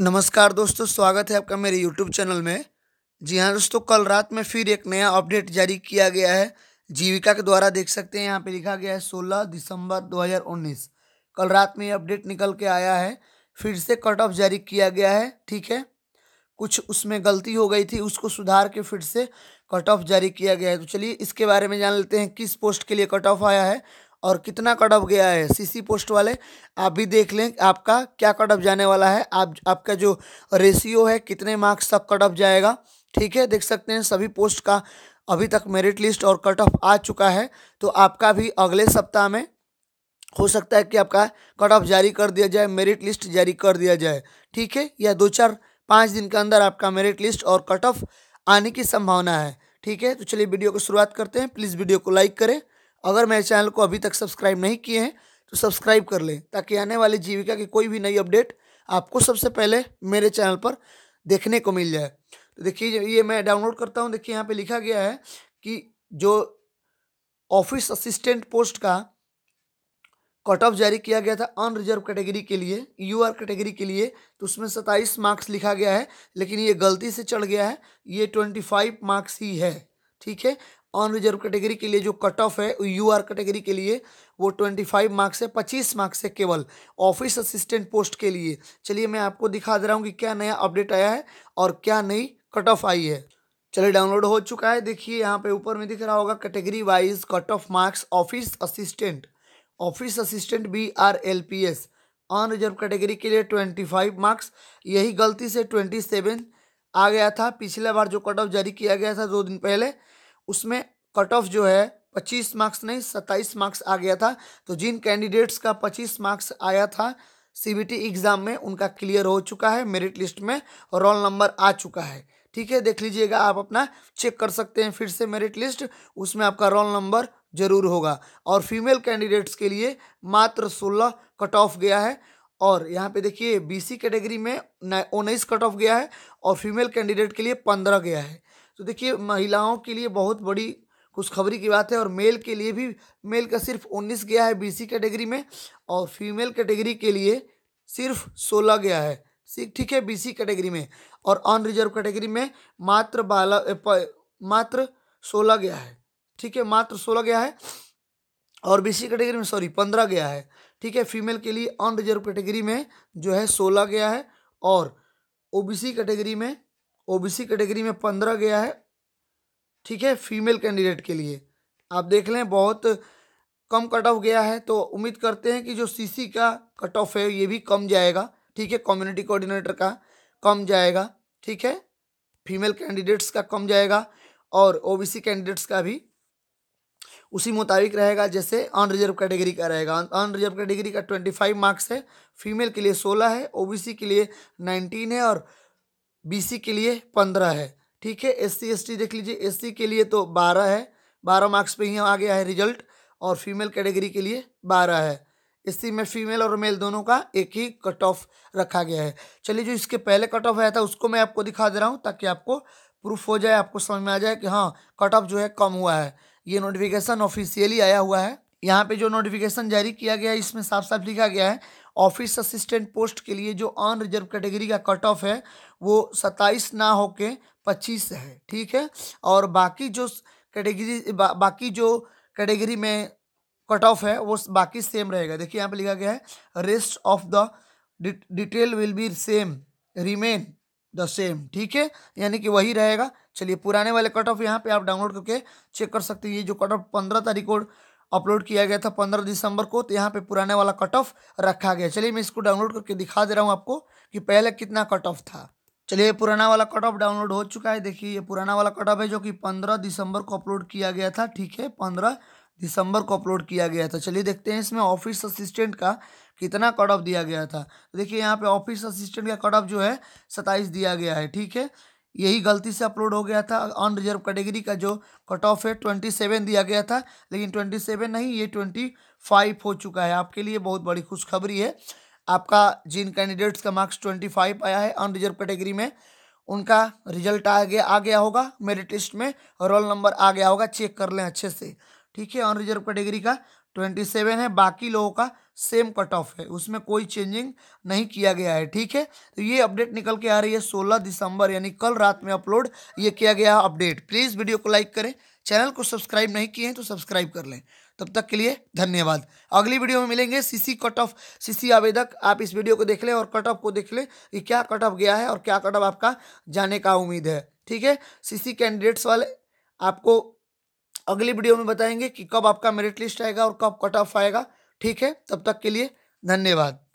नमस्कार दोस्तों स्वागत है आपका मेरे यूट्यूब चैनल में जी हाँ दोस्तों कल रात में फिर एक नया अपडेट जारी किया गया है जीविका के द्वारा देख सकते हैं यहाँ पे लिखा गया है 16 दिसंबर 2019 कल रात में ये अपडेट निकल के आया है फिर से कट ऑफ जारी किया गया है ठीक है कुछ उसमें गलती हो गई थी उसको सुधार के फिर से कट ऑफ जारी किया गया है तो चलिए इसके बारे में जान लेते हैं किस पोस्ट के लिए कट ऑफ आया है और कितना कटअप गया है सीसी पोस्ट वाले आप भी देख लें आपका क्या कटअप जाने वाला है आप आपका जो रेशियो है कितने मार्क्स तक कटअप जाएगा ठीक है देख सकते हैं सभी पोस्ट का अभी तक मेरिट लिस्ट और कट ऑफ आ चुका है तो आपका भी अगले सप्ताह में हो सकता है कि आपका कट ऑफ जारी कर दिया जाए मेरिट लिस्ट जारी कर दिया जाए ठीक है या दो चार पाँच दिन के अंदर आपका मेरिट लिस्ट और कट ऑफ आने की संभावना है ठीक है तो चलिए वीडियो को शुरुआत करते हैं प्लीज़ वीडियो को लाइक करें अगर मेरे चैनल को अभी तक सब्सक्राइब नहीं किए हैं तो सब्सक्राइब कर लें ताकि आने वाली जीविका की कोई भी नई अपडेट आपको सबसे पहले मेरे चैनल पर देखने को मिल जाए तो देखिए ये मैं डाउनलोड करता हूँ देखिए यहाँ पे लिखा गया है कि जो ऑफिस असिस्टेंट पोस्ट का कट ऑफ जारी किया गया था अनरिजर्व कैटेगरी के लिए यू आर कैटेगरी के लिए तो उसमें सत्ताईस मार्क्स लिखा गया है लेकिन ये गलती से चढ़ गया है ये ट्वेंटी फाइव मार्क्स ही है ठीक है अनरिजर्व कैटेगरी के लिए जो कट ऑफ है यू आर कैटेगरी के लिए वो ट्वेंटी फाइव मार्क्स है पच्चीस मार्क्स है केवल ऑफिस असिस्टेंट पोस्ट के लिए चलिए मैं आपको दिखा दे रहा हूँ कि क्या नया अपडेट आया है और क्या नई कट ऑफ आई है चलिए डाउनलोड हो चुका है देखिए यहाँ पे ऊपर में दिख रहा होगा category wise cut off marks office assistant office assistant B R L P S unreserved category के लिए ट्वेंटी फाइव मार्क्स यही गलती से ट्वेंटी सेवन आ गया था पिछले बार जो कट ऑफ जारी किया गया था दो दिन पहले उसमें कट ऑफ जो है पच्चीस मार्क्स नहीं सत्ताईस मार्क्स आ गया था तो जिन कैंडिडेट्स का पच्चीस मार्क्स आया था सीबीटी एग्ज़ाम में उनका क्लियर हो चुका है मेरिट लिस्ट में रोल नंबर आ चुका है ठीक है देख लीजिएगा आप अपना चेक कर सकते हैं फिर से मेरिट लिस्ट उसमें आपका रोल नंबर जरूर होगा और फीमेल कैंडिडेट्स के लिए मात्र सोलह कट ऑफ गया है और यहाँ पे देखिए बीसी कैटेगरी में उन्नीस कट ऑफ गया है और फीमेल कैंडिडेट के लिए पंद्रह गया है तो देखिए महिलाओं के लिए बहुत बड़ी खुशखबरी की बात है और मेल के लिए भी मेल का सिर्फ उन्नीस गया है सी कैटेगरी में और फीमेल कैटेगरी के लिए सिर्फ सोलह गया है ठीक है बीसी कैटेगरी में और रिजर्व कैटेगरी में मात्र बारह मात्र सोलह गया है ठीक है मात्र सोलह गया है और बीसी कैटेगरी में सॉरी पंद्रह गया है ठीक है फीमेल के लिए रिजर्व कैटेगरी में जो है सोलह गया है और ओबीसी कैटेगरी में ओबीसी कैटेगरी में पंद्रह गया है ठीक है फीमेल कैंडिडेट के लिए आप देख लें बहुत कम कट ऑफ गया है तो उम्मीद करते हैं कि जो सीसी का कट ऑफ है ये भी कम जाएगा ठीक है कम्युनिटी कोऑर्डिनेटर का कम जाएगा ठीक है फीमेल कैंडिडेट्स का कम जाएगा और ओबीसी कैंडिडेट्स का भी उसी मुताबिक रहेगा जैसे अनरिजर्व कैटेगरी का रहेगा अनरिजर्व कैटेगरी का ट्वेंटी फाइव मार्क्स है फीमेल के लिए सोलह है ओबीसी के लिए नाइनटीन है और बीसी के लिए पंद्रह है ठीक है एस सी देख लीजिए एस के लिए तो बारह है बारह मार्क्स पे ही आ गया है रिजल्ट और फीमेल कैटेगरी के लिए बारह है इसी में फीमेल और मेल दोनों का एक ही कट ऑफ रखा गया है चलिए जो इसके पहले कट ऑफ आया था उसको मैं आपको दिखा दे रहा हूँ ताकि आपको प्रूफ हो जाए आपको समझ में आ जाए कि हाँ कट ऑफ जो है कम हुआ है ये नोटिफिकेशन ऑफिशियली आया हुआ है यहाँ पे जो नोटिफिकेशन जारी किया गया है इसमें साफ साफ लिखा गया है ऑफिस असिस्टेंट पोस्ट के लिए जो रिजर्व कैटेगरी का कट ऑफ है वो सत्ताईस ना होके पच्चीस है ठीक है और बाकी जो कैटेगरी बा, बाकी जो कैटेगरी में कट ऑफ है वो बाकी सेम रहेगा देखिए यहाँ पे लिखा गया है rest of the detail will be same remain the same ठीक है यानी कि वही रहेगा चलिए पुराने वाले कट ऑफ यहाँ पे आप डाउनलोड करके चेक कर सकते हैं ये जो कट ऑफ पंद्रह तारीख को अपलोड किया गया था पंद्रह दिसंबर को तो यहाँ पे पुराने वाला कट ऑफ रखा गया चलिए मैं इसको डाउनलोड करके दिखा दे रहा हूँ आपको कि पहले कितना कट ऑफ था चलिए पुराना वाला कट ऑफ डाउनलोड हो चुका है देखिए ये पुराना वाला कट ऑफ है जो कि पंद्रह दिसंबर को अपलोड किया गया था ठीक है पंद्रह दिसंबर को अपलोड किया गया था चलिए देखते हैं इसमें ऑफिस असिस्टेंट का कितना कट ऑफ दिया गया था देखिए यहाँ पे ऑफिस असिस्टेंट का कट ऑफ जो है सत्ताईस दिया गया है ठीक है यही गलती से अपलोड हो गया था अनरिजर्व कैटेगरी का जो कट ऑफ है ट्वेंटी सेवन दिया गया था लेकिन ट्वेंटी सेवन नहीं ये ट्वेंटी फाइव हो चुका है आपके लिए बहुत बड़ी खुशखबरी है आपका जिन कैंडिडेट्स का मार्क्स ट्वेंटी फाइव आया है अनरिजर्व कैटेगरी में उनका रिजल्ट आ गया आ गया होगा मेरिट लिस्ट में रोल नंबर आ गया होगा चेक कर लें अच्छे से ठीक है अनरिजर्व कैटेगरी का ट्वेंटी सेवन है बाकी लोगों का सेम कट ऑफ है उसमें कोई चेंजिंग नहीं किया गया है ठीक है तो ये अपडेट निकल के आ रही है सोलह दिसंबर यानी कल रात में अपलोड ये किया गया अपडेट प्लीज़ वीडियो को लाइक करें चैनल को सब्सक्राइब नहीं किए हैं तो सब्सक्राइब कर लें तब तक के लिए धन्यवाद अगली वीडियो में मिलेंगे सीसी कट ऑफ सीसी आवेदक आप इस वीडियो को देख लें और कट ऑफ को देख लें कि क्या कट ऑफ गया है और क्या कट ऑफ आपका जाने का उम्मीद है ठीक है सीसी कैंडिडेट्स वाले आपको अगली वीडियो में बताएंगे कि कब आपका मेरिट लिस्ट आएगा और कब कट ऑफ आएगा ठीक है तब तक के लिए धन्यवाद